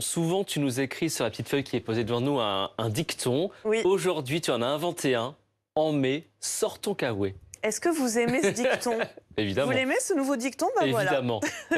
souvent, tu nous écris sur la petite feuille qui est posée devant nous un, dicton. Oui. Aujourd'hui, tu en as inventé un. En mai, sortons ton Est-ce que vous aimez ce dicton Vous l'aimez ce nouveau dicton ben Évidemment.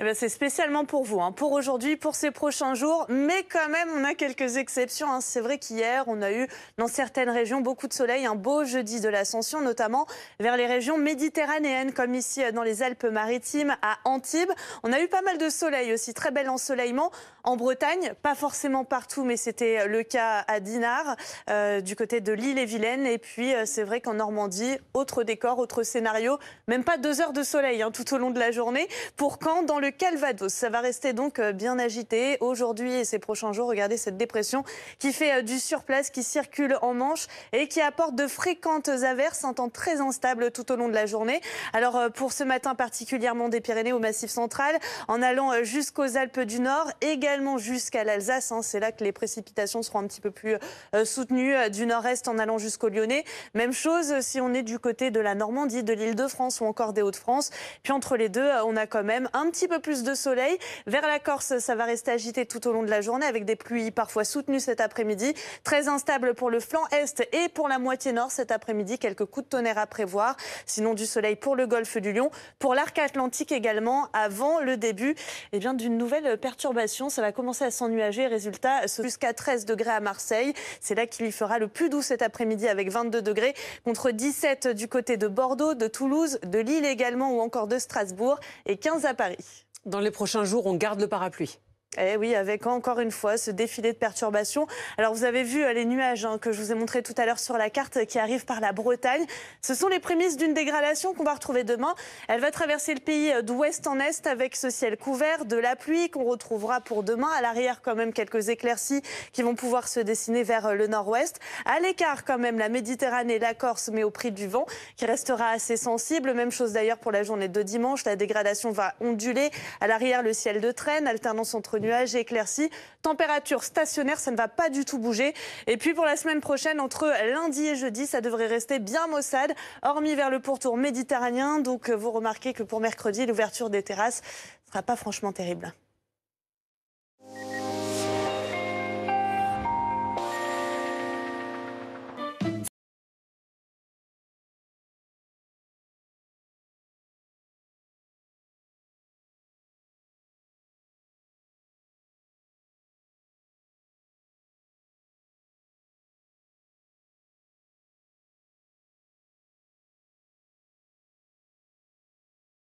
Eh ben, c'est spécialement pour vous, hein. pour aujourd'hui, pour ces prochains jours. Mais quand même, on a quelques exceptions. Hein. C'est vrai qu'hier, on a eu dans certaines régions beaucoup de soleil, un beau jeudi de l'ascension, notamment vers les régions méditerranéennes, comme ici euh, dans les Alpes-Maritimes, à Antibes. On a eu pas mal de soleil aussi, très bel ensoleillement. En Bretagne, pas forcément partout, mais c'était euh, le cas à Dinard, euh, du côté de l'île et Vilaine. Et puis, c'est vrai qu'en Normandie, autre décor, autre scénario. Même pas deux heures de soleil hein, tout au long de la journée. Pour quand Dans le Calvados. Ça va rester donc euh, bien agité aujourd'hui et ces prochains jours. Regardez cette dépression qui fait euh, du surplace, qui circule en Manche et qui apporte de fréquentes averses, un temps très instable tout au long de la journée. Alors euh, pour ce matin particulièrement des Pyrénées au Massif central, en allant jusqu'aux Alpes du Nord, également jusqu'à l'Alsace. Hein. C'est là que les précipitations seront un petit peu plus soutenues du nord-est en allant jusqu'au Lyonnais. Même chose si on est du côté de la Normandie, de l'île de France encore des Hauts-de-France. Puis entre les deux, euh, on a quand même un petit peu plus de soleil. Vers la Corse, ça va rester agité tout au long de la journée avec des pluies parfois soutenues cet après-midi. Très instable pour le flanc est et pour la moitié nord cet après-midi. Quelques coups de tonnerre à prévoir. Sinon du soleil pour le golfe du Lion, pour l'arc atlantique également avant le début et eh bien d'une nouvelle perturbation. Ça va commencer à s'ennuager. Résultat, jusqu'à 13 degrés à Marseille. C'est là qu'il y fera le plus doux cet après-midi avec 22 degrés contre 17 du côté de Bordeaux, de Toulouse, de Lille également ou encore de Strasbourg et 15 à Paris. Dans les prochains jours, on garde le parapluie. Eh oui, avec encore une fois ce défilé de perturbations. Alors vous avez vu euh, les nuages hein, que je vous ai montrés tout à l'heure sur la carte euh, qui arrivent par la Bretagne. Ce sont les prémices d'une dégradation qu'on va retrouver demain. Elle va traverser le pays euh, d'ouest en est avec ce ciel couvert, de la pluie qu'on retrouvera pour demain. À l'arrière quand même quelques éclaircies qui vont pouvoir se dessiner vers le nord-ouest. À l'écart quand même la Méditerranée, la Corse, mais au prix du vent qui restera assez sensible. Même chose d'ailleurs pour la journée de dimanche. La dégradation va onduler. À l'arrière le ciel de traîne, alternance entre nuages et Température stationnaire, ça ne va pas du tout bouger. Et puis pour la semaine prochaine, entre lundi et jeudi, ça devrait rester bien maussade, hormis vers le pourtour méditerranéen. Donc euh, vous remarquez que pour mercredi, l'ouverture des terrasses ne sera pas franchement terrible.